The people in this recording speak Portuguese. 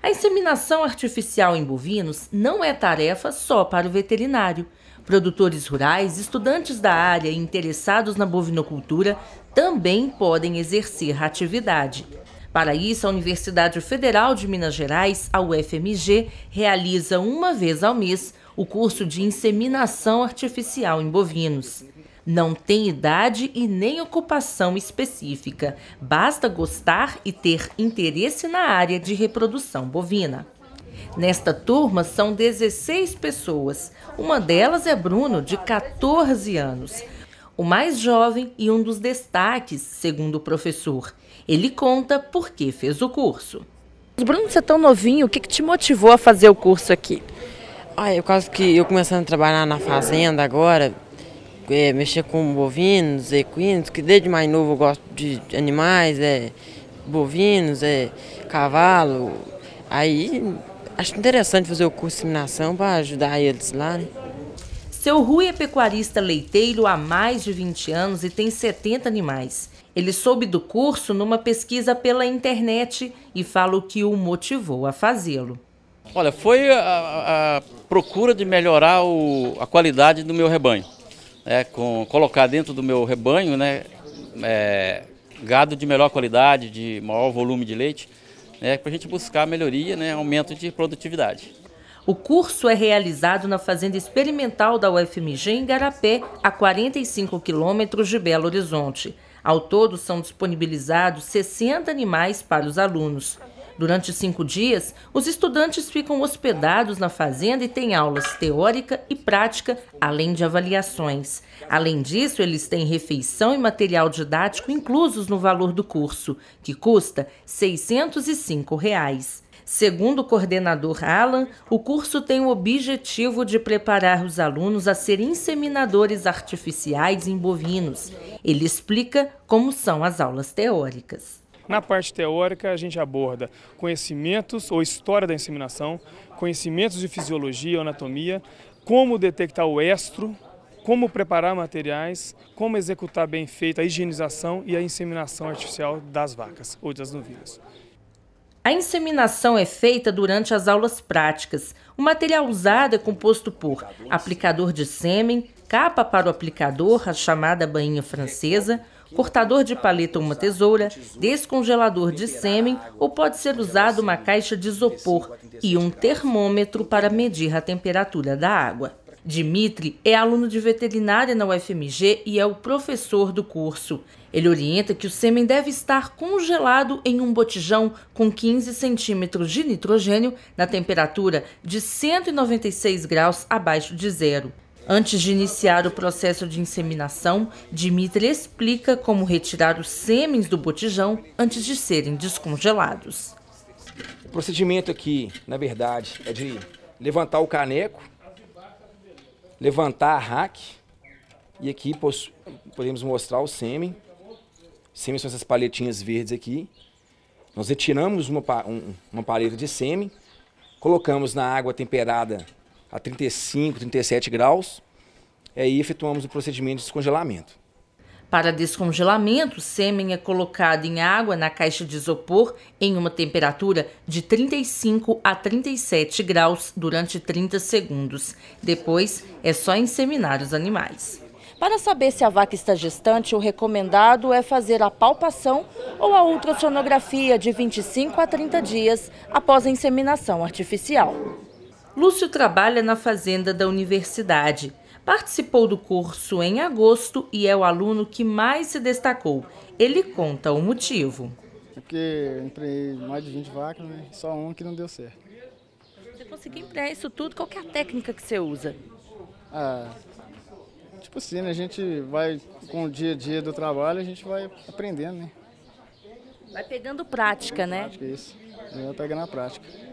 A inseminação artificial em bovinos não é tarefa só para o veterinário. Produtores rurais, estudantes da área e interessados na bovinocultura também podem exercer a atividade. Para isso, a Universidade Federal de Minas Gerais, a UFMG, realiza uma vez ao mês o curso de inseminação artificial em bovinos. Não tem idade e nem ocupação específica, basta gostar e ter interesse na área de reprodução bovina. Nesta turma são 16 pessoas, uma delas é Bruno, de 14 anos o mais jovem e um dos destaques, segundo o professor. Ele conta por que fez o curso. Bruno, você é tão novinho, o que, que te motivou a fazer o curso aqui? Ah, eu caso que eu começando a trabalhar na fazenda agora, é, mexer com bovinos, é, equinos, que desde mais novo eu gosto de animais, é, bovinos, é, cavalo. Aí acho interessante fazer o curso de inseminação para ajudar eles lá. Né? Seu Rui é pecuarista leiteiro há mais de 20 anos e tem 70 animais. Ele soube do curso numa pesquisa pela internet e fala o que o motivou a fazê-lo. Olha, foi a, a, procura de melhorar o, a qualidade do meu rebanho. É, com, colocar dentro do meu rebanho né, é, gado de melhor qualidade, de maior volume de leite, né, para a gente buscar melhoria, né, aumento de produtividade. O curso é realizado na Fazenda Experimental da UFMG em Garapé, a 45 quilômetros de Belo Horizonte. Ao todo, são disponibilizados 60 animais para os alunos. Durante cinco dias, os estudantes ficam hospedados na fazenda e têm aulas teórica e prática, além de avaliações. Além disso, eles têm refeição e material didático inclusos no valor do curso, que custa R$ 605. Reais. Segundo o coordenador Alan, o curso tem o objetivo de preparar os alunos a serem inseminadores artificiais em bovinos. Ele explica como são as aulas teóricas. Na parte teórica, a gente aborda conhecimentos ou história da inseminação, conhecimentos de fisiologia, anatomia, como detectar o estro, como preparar materiais, como executar bem feita a higienização e a inseminação artificial das vacas ou das novilhas. A inseminação é feita durante as aulas práticas. O material usado é composto por aplicador de sêmen, capa para o aplicador, a chamada bainha francesa, cortador de paleta ou uma tesoura, descongelador de sêmen ou pode ser usado uma caixa de isopor e um termômetro para medir a temperatura da água. Dimitri é aluno de veterinária na UFMG e é o professor do curso. Ele orienta que o sêmen deve estar congelado em um botijão com 15 centímetros de nitrogênio na temperatura de 196 graus abaixo de zero. Antes de iniciar o processo de inseminação, Dimitri explica como retirar os sêmens do botijão antes de serem descongelados. O procedimento aqui, na verdade, é de levantar o caneco, levantar a raque e aqui podemos mostrar o sêmen. Sêmen são essas palhetinhas verdes aqui. Nós retiramos uma, uma paleta de sêmen, colocamos na água temperada a 35, 37 graus, é aí efetuamos o procedimento de descongelamento. Para descongelamento, o sêmen é colocado em água na caixa de isopor em uma temperatura de 35 a 37 graus durante 30 segundos. Depois, é só inseminar os animais. Para saber se a vaca está gestante, o recomendado é fazer a palpação ou a ultrassonografia de 25 a 30 dias após a inseminação artificial. Lúcio trabalha na fazenda da universidade. Participou do curso em agosto e é o aluno que mais se destacou. Ele conta o motivo. Porque eu emprei mais de 20 vacas, né? só um que não deu certo. Você conseguiu empregar isso tudo? Qual é a técnica que você usa? Ah, tipo assim, né? a gente vai com o dia a dia do trabalho, a gente vai aprendendo, né? Vai pegando prática, né? Prática, isso. Vai pegando a prática.